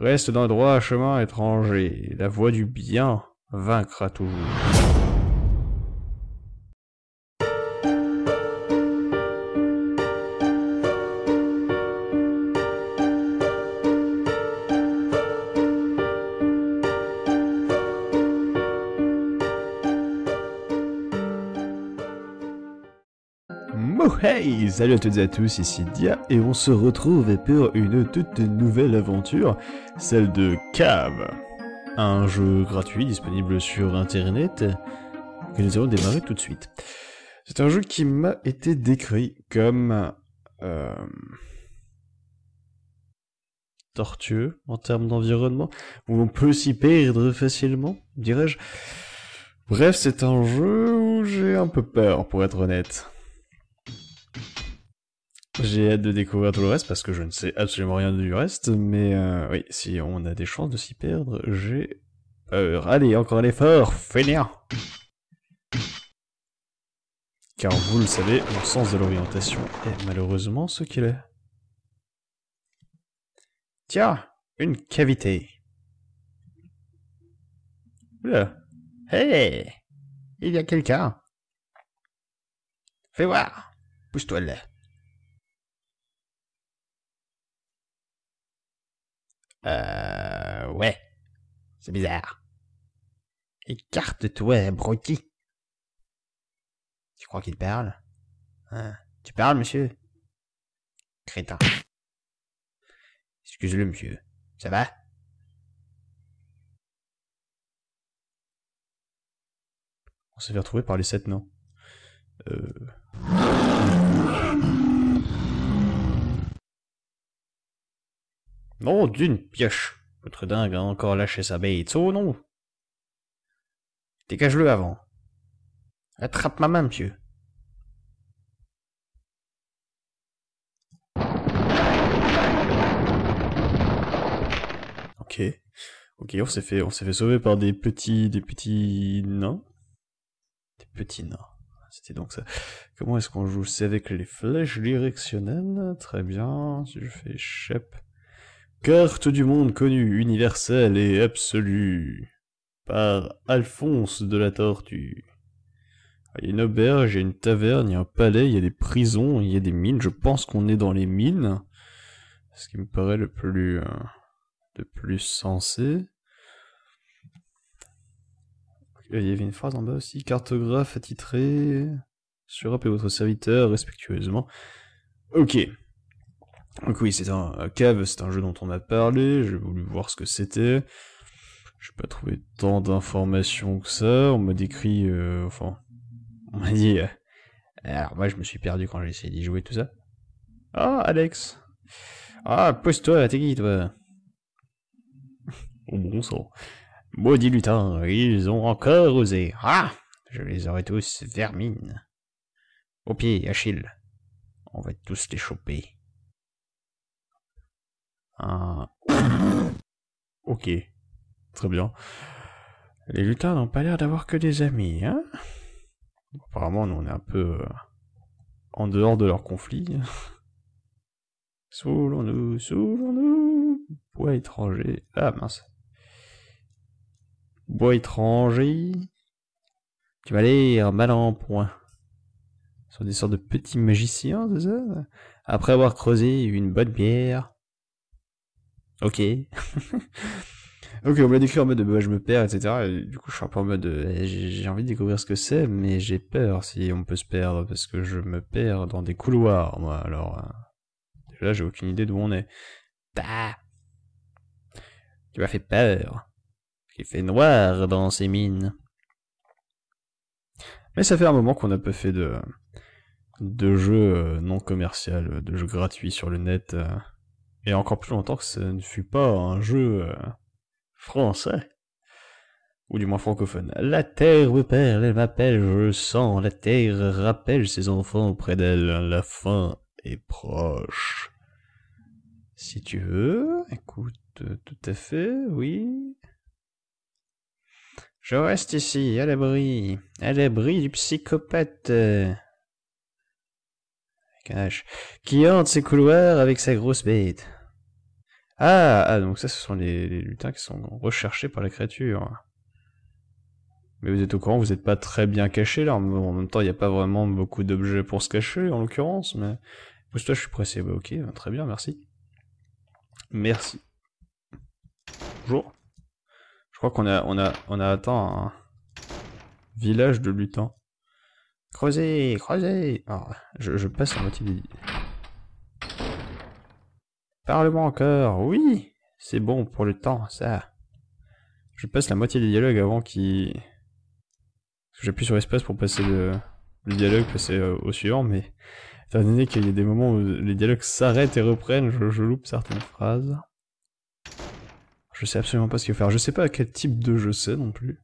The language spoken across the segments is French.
Reste dans le droit chemin étranger, la voie du bien vaincra toujours. Hey, salut à toutes et à tous, ici Dia et on se retrouve pour une toute nouvelle aventure, celle de Cave, un jeu gratuit disponible sur internet que nous allons démarrer tout de suite. C'est un jeu qui m'a été décrit comme euh, tortueux en termes d'environnement, où on peut s'y perdre facilement, dirais-je. Bref, c'est un jeu où j'ai un peu peur, pour être honnête. J'ai hâte de découvrir tout le reste parce que je ne sais absolument rien du reste, mais euh, oui, si on a des chances de s'y perdre, j'ai peur. Allez, encore l'effort, fainéant Car vous le savez, mon sens de l'orientation est malheureusement ce qu'il est. Tiens, une cavité. Oula. Hey Il y a quelqu'un. Fais voir. Pousse-toi là. Euh. Ouais. C'est bizarre. Écarte-toi, broti. Tu crois qu'il parle hein? Tu parles, monsieur Crétin. Excuse-le, monsieur. Ça va On s'est fait retrouver par les sept non Euh... Oh, d'une pioche! Votre dingue a encore lâché sa bête. Oh non! Dégage-le avant. Attrape ma main, monsieur. Ok. Ok, on s'est fait, on s'est fait sauver par des petits, des petits nains. Des petits nains. C'était donc ça. Comment est-ce qu'on joue C'est avec les flèches directionnelles. Très bien. Si je fais chep. Carte du monde connu, universel et absolu, par Alphonse de la Tortue. Il y a une auberge, il y a une taverne, il y a un palais, il y a des prisons, il y a des mines. Je pense qu'on est dans les mines, ce qui me paraît le plus, euh, plus sensé. Euh, il y avait une phrase en bas aussi, cartographe attitré, surape votre serviteur, respectueusement. Ok. Donc oui, c'est un euh, Cave, c'est un jeu dont on a parlé, j'ai voulu voir ce que c'était. J'ai pas trouvé tant d'informations que ça, on m'a décrit... Euh, enfin, on m'a dit... Euh, alors moi je me suis perdu quand j'ai essayé d'y jouer tout ça. Ah Alex Ah pose-toi, t'es qui toi Oh bon sang Maudit lutin, ils ont encore osé Ah Je les aurais tous vermine Au pied, Achille On va tous les choper ah. ok. Très bien. Les lutins n'ont pas l'air d'avoir que des amis, hein Apparemment, nous, on est un peu euh, en dehors de leur conflit. soulons nous soulons nous Bois étranger. Ah, mince. Bois étranger. Tu vas l'air mal en point. Ce sont des sortes de petits magiciens, c'est ça Après avoir creusé une bonne bière, ok. ok, on m'a l'a décrit en mode bah, je me perds, etc. du coup, je suis pas en mode eh, j'ai envie de découvrir ce que c'est, mais j'ai peur si on peut se perdre parce que je me perds dans des couloirs, moi. Alors là, euh, j'ai aucune idée d'où on est. Bah, tu m'as fait peur. Il fait noir dans ces mines. Mais ça fait un moment qu'on n'a pas fait de de jeux euh, non commercial, de jeux gratuits sur le net. Euh et encore plus longtemps que ce ne fut pas un jeu euh, français, ou du moins francophone. La terre me perd, elle m'appelle, je le sens, la terre rappelle ses enfants auprès d'elle, la fin est proche. Si tu veux, écoute, tout à fait, oui. Je reste ici, à l'abri, à l'abri du psychopathe euh, qui hante ses couloirs avec sa grosse bête. Ah, ah, donc ça, ce sont les, lutins qui sont recherchés par la créature. Mais vous êtes au courant, vous n'êtes pas très bien caché là. En même temps, il n'y a pas vraiment beaucoup d'objets pour se cacher, en l'occurrence. Mais pousse-toi, je suis pressé. Bah, ok, bah, très bien, merci. Merci. Bonjour. Je crois qu'on a, on a, on a atteint un village de lutins. Creusez, creusez. Ah, je, passe à moitié des, parle encore, oui C'est bon pour le temps, ça. Je passe la moitié des dialogues avant qu'il... J'appuie sur espace pour passer le, dialogue, passer euh, au suivant, mais étant donné qu'il y a des moments où les dialogues s'arrêtent et reprennent, je, loupe certaines phrases. Je sais absolument pas ce qu'il faut faire. Je sais pas à quel type de je sais, non plus.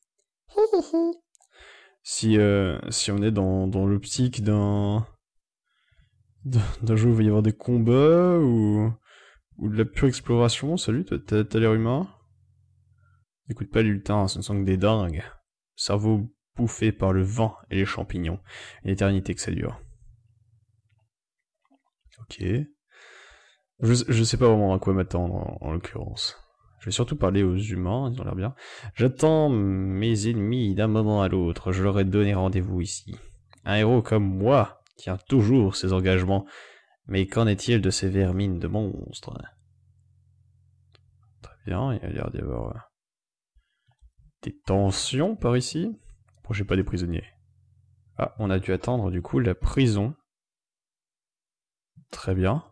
si, euh, si on est dans l'optique d'un d'un jeu où il va y avoir des combats ou, de la pure exploration. Salut, t'as, l'air humain N'écoute pas l'ultin, ce ne sont que des dingues. cerveau bouffé par le vent et les champignons. éternité que ça dure. Ok. Je, ne sais pas vraiment à quoi m'attendre en l'occurrence. Je vais surtout parler aux humains, ils ont l'air bien. J'attends mes ennemis d'un moment à l'autre, je leur ai donné rendez-vous ici. Un héros comme moi tient toujours ses engagements, mais qu'en est-il de ces vermines de monstres Très bien, il y a l'air d'y avoir euh, des tensions par ici. n'ai pas des prisonniers. Ah, on a dû attendre du coup la prison. Très bien.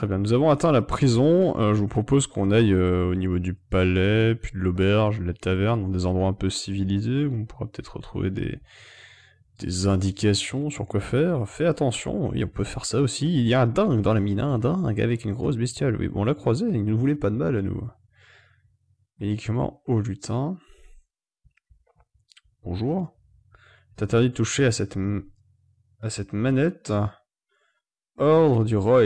Très bien, nous avons atteint la prison. Euh, je vous propose qu'on aille euh, au niveau du palais, puis de l'auberge, de la taverne, dans des endroits un peu civilisés, où on pourra peut-être retrouver des... indications sur quoi faire. Fais attention, on peut faire ça aussi. Il y a un dingue dans la mine, un dingue avec une grosse bestiale, Oui, bon, on l'a croisé, il ne voulait pas de mal à nous. Uniquement au lutin. Bonjour. T'as interdit de toucher à cette, à cette manette. Ordre du Roy.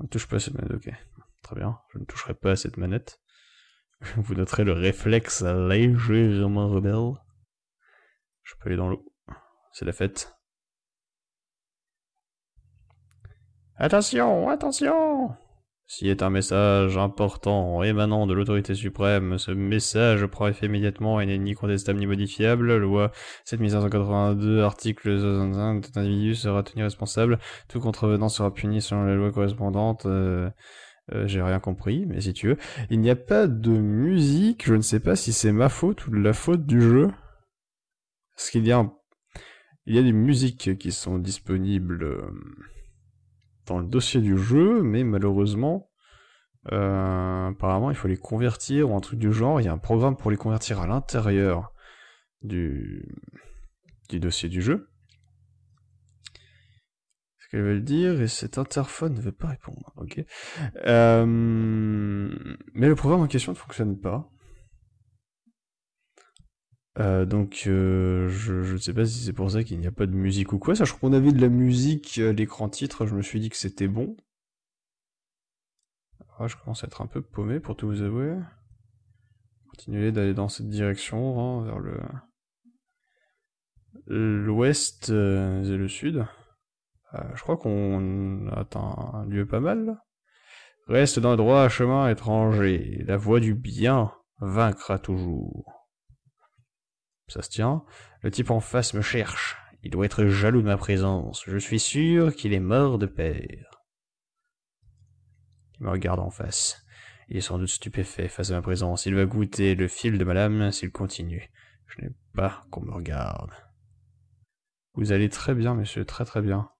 On ne touche pas à cette manette, ok. Très bien, je ne toucherai pas à cette manette. Vous noterez le réflexe légèrement rebelle. Je peux aller dans l'eau. C'est la fête. Attention, attention s'il est un message important émanant de l'autorité suprême, ce message prend effet immédiatement et n'est ni contestable ni modifiable. Loi 7582, article 65, tout individu sera tenu responsable. Tout contrevenant sera puni selon la loi correspondante. Euh, euh, j'ai rien compris, mais si tu veux. Il n'y a pas de musique, je ne sais pas si c'est ma faute ou la faute du jeu. Parce qu'il y Il y a des musiques qui sont disponibles... Euh, dans le dossier du jeu, mais malheureusement, euh, apparemment, il faut les convertir ou un truc du genre. Il y a un programme pour les convertir à l'intérieur du, dossier du jeu. Ce qu'elle veut dire, et cet interphone ne veut pas répondre. Ok. Euh, mais le programme en question ne fonctionne pas. Euh, donc euh, je ne sais pas si c'est pour ça qu'il n'y a pas de musique ou quoi, sachant qu'on avait de la musique à euh, l'écran titre, je me suis dit que c'était bon. Ah, je commence à être un peu paumé pour tout vous avouer. Continuez d'aller dans cette direction, hein, vers le l'ouest et le sud. je crois qu'on atteint un lieu pas mal. Reste dans le droit à chemin étranger, la voie du bien vaincra toujours. Ça se tient. Le type en face me cherche. Il doit être jaloux de ma présence. Je suis sûr qu'il est mort de peur. Il me regarde en face. Il est sans doute stupéfait face à ma présence. Il va goûter le fil de ma lame s'il continue. Je n'ai pas qu'on me regarde. Vous allez très bien, monsieur, très très bien.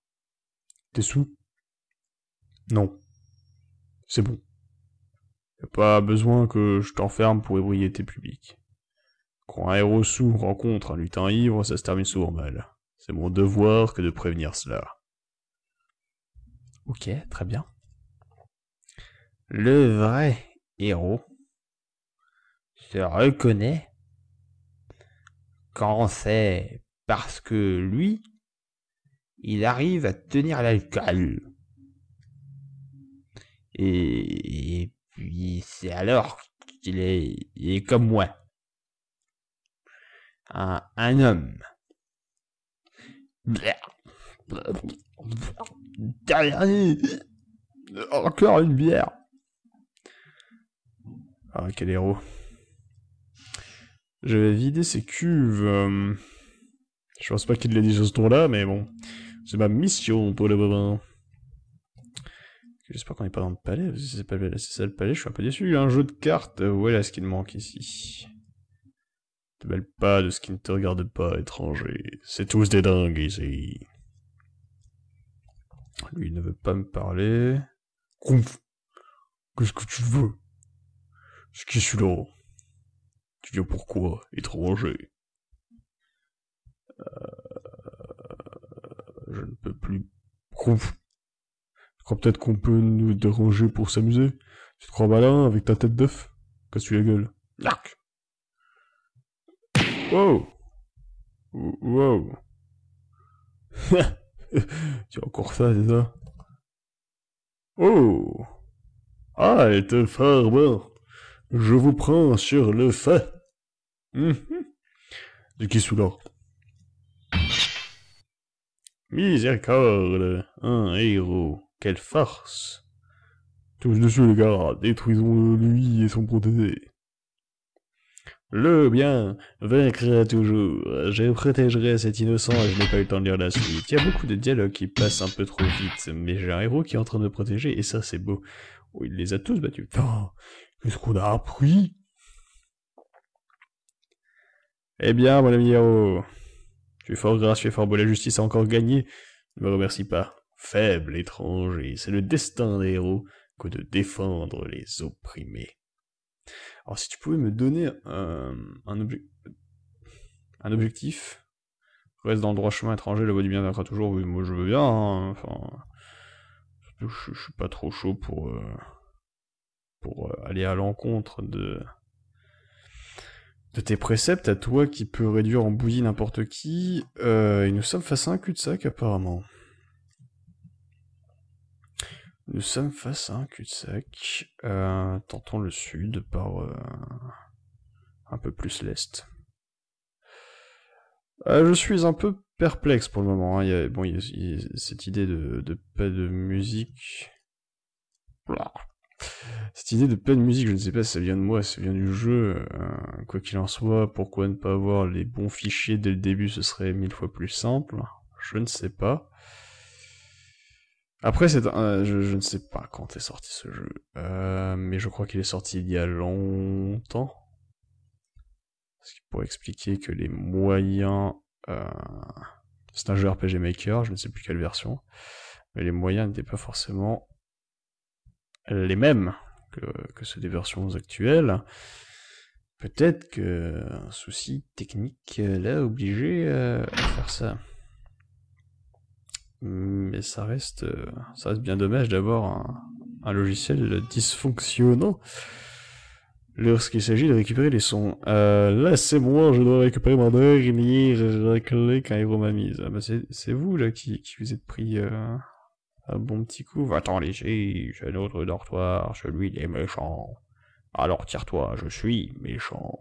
T'es sous Non. C'est bon. Y'a pas besoin que je t'enferme pour ébrouiller tes publics. Quand un héros sous rencontre un lutin ivre, ça se termine souvent mal. C'est mon devoir que de prévenir cela. Ok, très bien. Le vrai héros se reconnaît quand c'est parce que lui, il arrive à tenir l'alcool. Et, puis c'est alors qu'il est, est comme moi un homme. Derrière encore une bière. Ah, quel héros. Je vais vider ces cuves. Euh. Je pense pas qu'il l'ait dit ce tour-là, mais bon. C'est ma mission pour le moment. J'espère qu'on n'est pas dans le palais, c'est ça le palais, je suis un peu déçu. Il un jeu de cartes, euh, voilà ce qu'il manque ici pas de ce qui ne te regarde pas, étranger. C'est tous des dingues ici. Lui il ne veut pas me parler. Conf Qu'est-ce que tu veux Ce qui est celui là Tu viens pourquoi, étranger euh, Je ne peux plus. Conf tu crois peut-être qu'on peut nous déranger pour s'amuser Tu te crois malin avec ta tête d'œuf Casse-tu la gueule. Narc Wow Wow Tu encore ça, c'est ça Oh Halte, ah, Farmer Je vous prends sur le fait mhm. Du qui sous l'ordre Miséricorde Un héros Quelle farce Tous dessus, les gars Détruisons-lui et son protégé le bien vaincra toujours. Je protégerai cet innocent et je n'ai pas eu le temps de lire la suite. Il y a beaucoup de dialogues qui passent un peu trop vite, mais j'ai un héros qui est en train de me protéger et ça c'est beau. Oh, il les a tous battus. Putain, qu'est-ce qu'on a appris Eh bien, mon ami héros, tu es fort grâce, tu fort beau, la justice a encore gagné. Ne me remercie pas. Faible étranger, c'est le destin des héros que de défendre les opprimés. Alors si tu pouvais me donner euh, un, objectif, reste dans le droit chemin étranger, la voie du bien vaincra toujours, moi je veux bien, hein, enfin, je, suis pas trop chaud pour, euh, pour euh, aller à l'encontre de, de tes préceptes à toi qui peux réduire en bouillie n'importe qui, et nous sommes face à un cul-de-sac apparemment. Nous sommes face à un cul-de-sac. Euh, tentons le sud par euh, un peu plus l'est. Euh, je suis un peu perplexe pour le moment. cette idée de, pas de musique. Cette idée de pas de musique, je ne sais pas si ça vient de moi, si ça vient du jeu. quoi qu'il en soit, pourquoi ne pas avoir les bons fichiers dès le début Ce serait mille fois plus simple. Je ne sais pas. Après, c'est je, ne sais pas quand est sorti ce jeu, euh, mais je crois qu'il est sorti il y a longtemps. Ce qui pourrait expliquer que les moyens... Euh, c'est un jeu RPG Maker, je ne sais plus quelle version, mais les moyens n'étaient pas forcément les mêmes que, ceux des versions actuelles. Peut-être qu'un souci technique l'a obligé euh, à faire ça. Mm, mais ça reste, euh, ça reste bien dommage d'avoir un, logiciel dysfonctionnant lorsqu'il s'agit de récupérer les sons. Euh, là c'est moi je dois récupérer mon lire la clé qu'un héros m'a mise. Ah, bah, c'est vous là qui, vous êtes pris euh, un bon petit coup. Va-t'en léger. j'ai un autre dortoir, celui des méchants. Alors tire-toi, je suis méchant.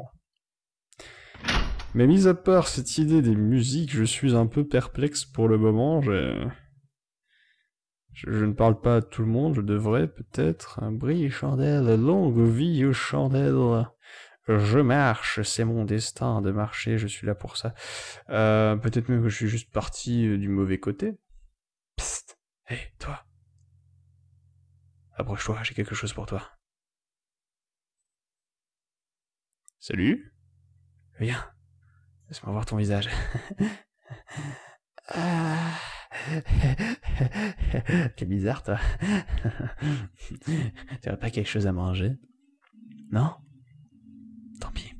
Mais mis à part cette idée des musiques, je suis un peu perplexe pour le moment. Je, je, ne parle pas à tout le monde, je devrais peut-être. Brille, chandelle, longue vie aux chandelles. Je marche, c'est mon destin de marcher, je suis là pour ça. Euh, peut-être même que je suis juste parti euh, du mauvais côté. Psst, hé, hey, toi. Approche-toi, j'ai quelque chose pour toi. Salut Viens. Laisse-moi voir ton visage. Ah. T'es bizarre, toi. T'aurais pas quelque chose à manger Non Tant pis.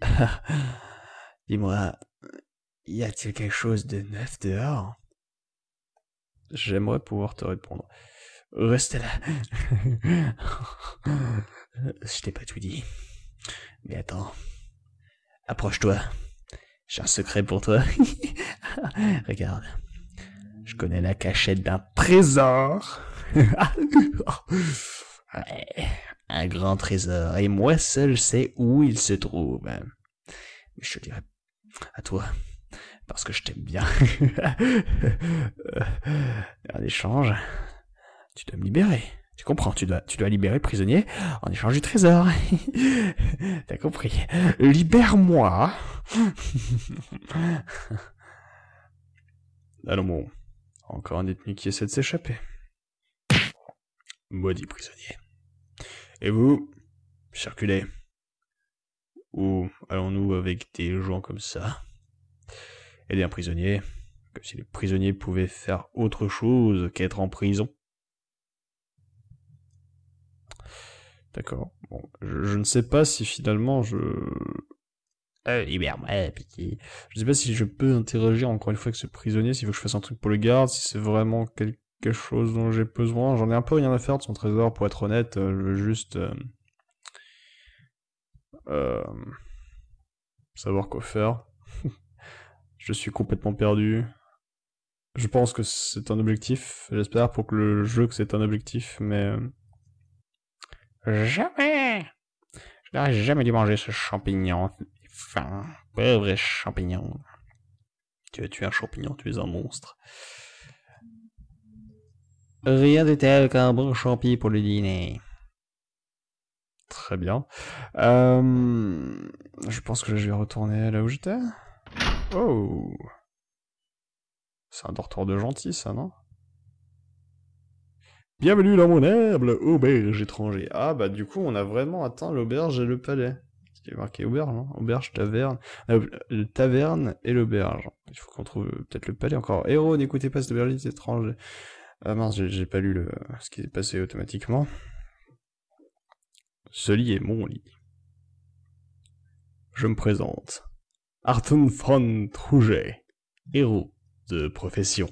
Dis-moi, y a-t-il quelque chose de neuf dehors J'aimerais pouvoir te répondre. Reste là. Je t'ai pas tout dit. Mais attends. Approche-toi. J'ai un secret pour toi. Regarde. Je connais la cachette d'un trésor. un grand trésor. Et moi seul sais où il se trouve. Mais je te dirai à toi. Parce que je t'aime bien. Euh, en échange, tu dois me libérer. Tu comprends, tu dois, libérer le prisonnier en échange du trésor. T'as compris. Libère-moi. Allons bon. Encore un détenu qui essaie de s'échapper. Maudit prisonnier. Et vous Circulez. Ou allons-nous avec des gens comme ça Aider un prisonnier Comme si les prisonniers pouvaient faire autre chose qu'être en prison D'accord. Bon, je, ne sais pas si finalement je. Euh, pitié. Je ne sais pas si je peux interagir encore une fois avec ce prisonnier, s'il faut que je fasse un truc pour le garde, si c'est vraiment quelque chose dont j'ai besoin. J'en ai un peu rien à faire de son trésor, pour être honnête. Euh, je veux juste. Euh... euh savoir quoi faire. je suis complètement perdu. Je pense que c'est un objectif, j'espère, pour que le jeu que c'est un objectif, mais. Euh, Jamais Je n'aurais jamais dû manger ce champignon. Enfin, pauvre champignon. Tu as tué un champignon, tu es un monstre. Rien de tel qu'un bon champi pour le dîner. Très bien. Euh, je pense que je vais retourner là où j'étais. Oh C'est un dortoir de gentil, ça, non Bienvenue dans mon herbe, auberge étranger. Ah bah du coup on a vraiment atteint l'auberge et le palais. est marqué auberge, hein auberge, taverne, euh, euh, taverne et l'auberge. Il faut qu'on trouve euh, peut-être le palais encore. Héros, n'écoutez pas cette auberge étranger. Ah mince, j'ai pas lu le, ce qui s'est passé automatiquement. Ce lit est mon lit. Je me présente. Arton von Trouget, héros de profession.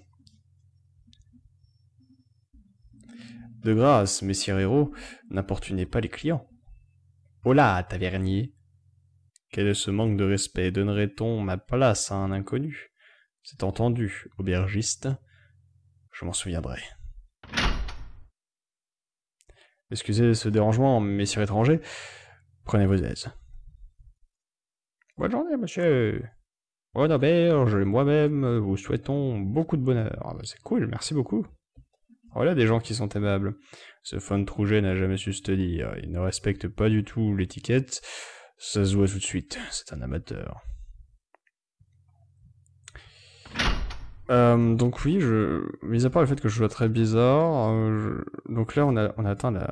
De grâce, messire héros, n'importunez pas les clients. Hola, tavernier Quel est ce manque de respect Donnerait-on ma place à un inconnu C'est entendu, aubergiste. Je m'en souviendrai. Excusez ce dérangement, messieurs étrangers. Prenez vos aises. Bonne journée, monsieur. Bonne auberge, moi-même vous souhaitons beaucoup de bonheur. Ah, bah, c'est cool, merci beaucoup. Voilà des gens qui sont aimables. Ce fan Trouge n'a jamais su se tenir. Il ne respecte pas du tout l'étiquette. Ça se voit tout de suite. C'est un amateur. Euh, donc oui, je... mis à part le fait que je vois très bizarre, euh, donc là on a, on atteint la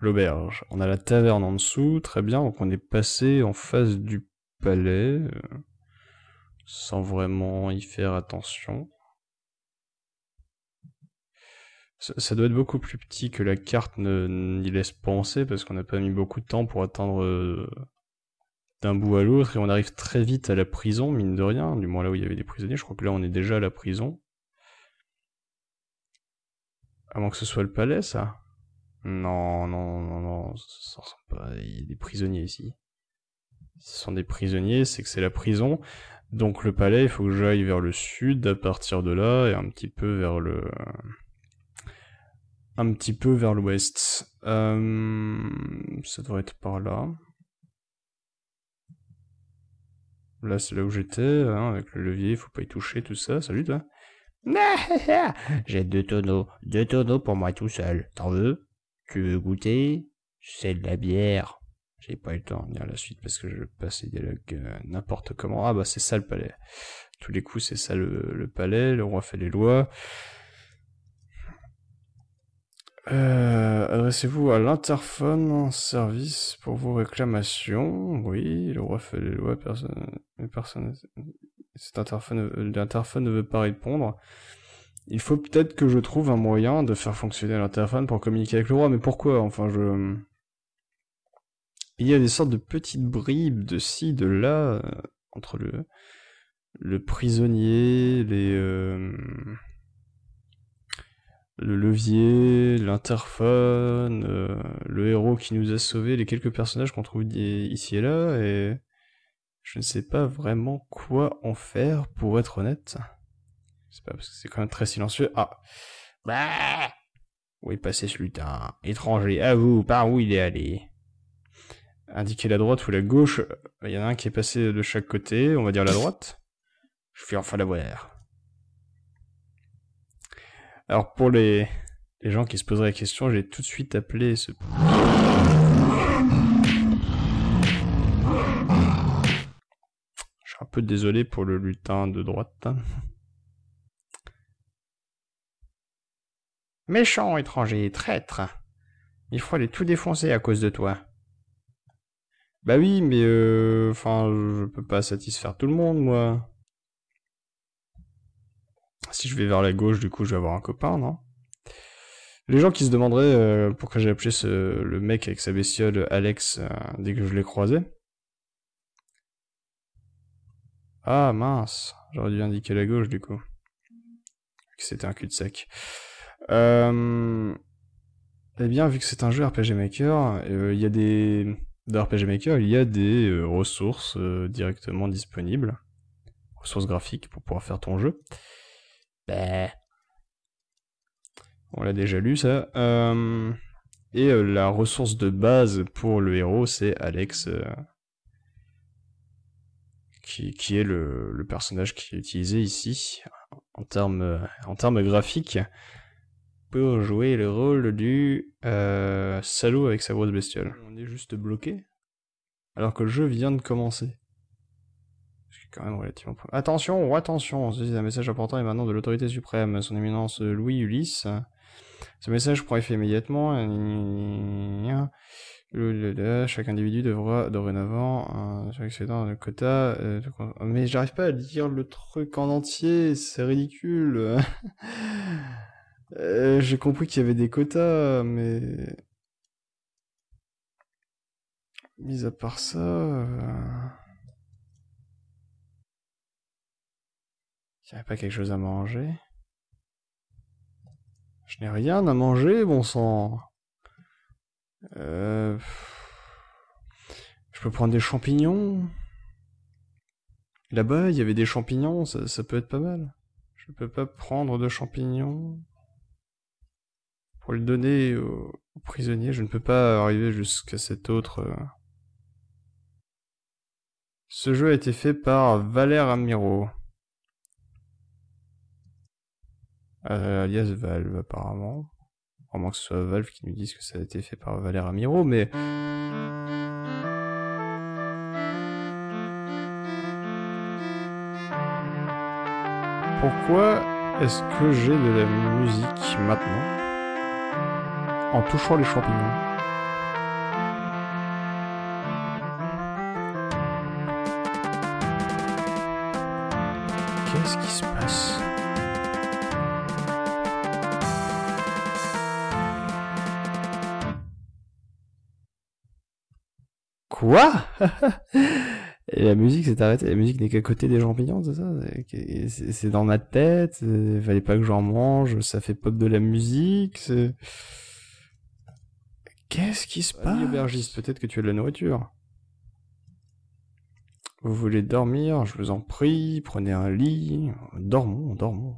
l'auberge. On a la taverne en dessous, très bien. Donc on est passé en face du palais, euh, sans vraiment y faire attention. Ça, doit être beaucoup plus petit que la carte n'y laisse penser parce qu'on n'a pas mis beaucoup de temps pour atteindre euh, d'un bout à l'autre et on arrive très vite à la prison, mine de rien, du moins là où il y avait des prisonniers. Je crois que là on est déjà à la prison. Avant que ce soit le palais, ça Non, non, non, non, ça ressemble pas. Il y a des prisonniers ici. Ce sont des prisonniers, c'est que c'est la prison. Donc le palais, il faut que j'aille vers le sud à partir de là et un petit peu vers le un petit peu vers l'ouest. Euh, ça devrait être par là. Là, c'est là où j'étais, hein, avec le levier, il faut pas y toucher, tout ça. Salut, toi. J'ai deux tonneaux. Deux tonneaux pour moi tout seul. T'en veux Tu veux goûter C'est de la bière. J'ai pas eu le temps de à la suite parce que je passe les dialogues euh, n'importe comment. Ah bah c'est ça le palais. Tous les coups c'est ça le palais, le roi fait les lois. Euh, Adressez-vous à l'interphone en service pour vos réclamations. Oui, le roi fait les lois, personne, personne, cet interphone, l'interphone ne veut pas répondre. Il faut peut-être que je trouve un moyen de faire fonctionner l'interphone pour communiquer avec le roi, mais pourquoi Enfin, je... Il y a des sortes de petites bribes de ci, de là, euh, entre le, le prisonnier, les... Euh, le levier, l'interphone, euh, le héros qui nous a sauvés, les quelques personnages qu'on trouve ici et là, et je ne sais pas vraiment quoi en faire, pour être honnête. C'est pas parce que c'est quand même très silencieux. Ah Bah Où est passé ce lutin Étranger, à vous, par où il est allé Indiquer la droite ou la gauche, il y en a un qui est passé de chaque côté, on va dire la droite. Je fais enfin la voir. Alors pour les, gens qui se poseraient la question, j'ai tout de suite appelé ce... Je suis un peu désolé pour le lutin de droite. Méchant étranger, traître. Il faut aller tout défoncer à cause de toi. Bah oui, mais euh, enfin, je peux pas satisfaire tout le monde, moi. Si je vais vers la gauche, du coup, je vais avoir un copain, non Les gens qui se demanderaient euh, pourquoi j'ai appelé le mec avec sa bestiole Alex euh, dès que je l'ai croisé. Ah mince, j'aurais dû indiquer la gauche du coup. C'était un cul-de-sac. Euh, eh bien, vu que c'est un jeu RPG Maker, il y a des... Dans RPG Maker, il y a des ressources directement disponibles. Ressources graphiques pour pouvoir faire ton jeu. Ben. On l'a déjà lu ça. Euh, et euh, la ressource de base pour le héros, c'est Alex, euh, qui, est le, personnage qui est utilisé ici en termes, en termes graphiques pour jouer le rôle du salaud avec sa grosse bestiole. On est juste bloqué alors que le jeu vient de commencer quand même relativement... Attention, attention, C'est un message important et maintenant de l'autorité suprême, son éminence Louis Ulysse. Ce message prend effet immédiatement. Chaque individu devra dorénavant, un euh, excédent de quota... Euh, mais j'arrive pas à lire le truc en entier, c'est ridicule. Euh, j'ai compris qu'il y avait des quotas, mais... Mis à part ça... Il n'y avait pas quelque chose à manger. Je n'ai rien à manger, bon sang. Euh, je peux prendre des champignons. Là-bas, il y avait des champignons, ça, peut être pas mal. Je peux pas prendre de champignons. Pour le donner aux prisonniers, je ne peux pas arriver jusqu'à cet autre. Euh. Ce jeu a été fait par Valère Amiro. euh, alias Valve apparemment. À que ce soit Valve qui nous dise que ça a été fait par Valère Amiro, mais... Pourquoi est-ce que j'ai de la musique maintenant en touchant les champignons Qu'est-ce qui se passe Quoi Et la musique s'est arrêtée. La musique n'est qu'à côté des champignons, c'est ça C'est dans ma tête. Il fallait pas que j'en mange. Ça fait pop de la musique. Qu'est-ce qui se passe Aubergiste, peut-être que tu as de la nourriture. Vous voulez dormir Je vous en prie. Prenez un lit. Dormons, dormons.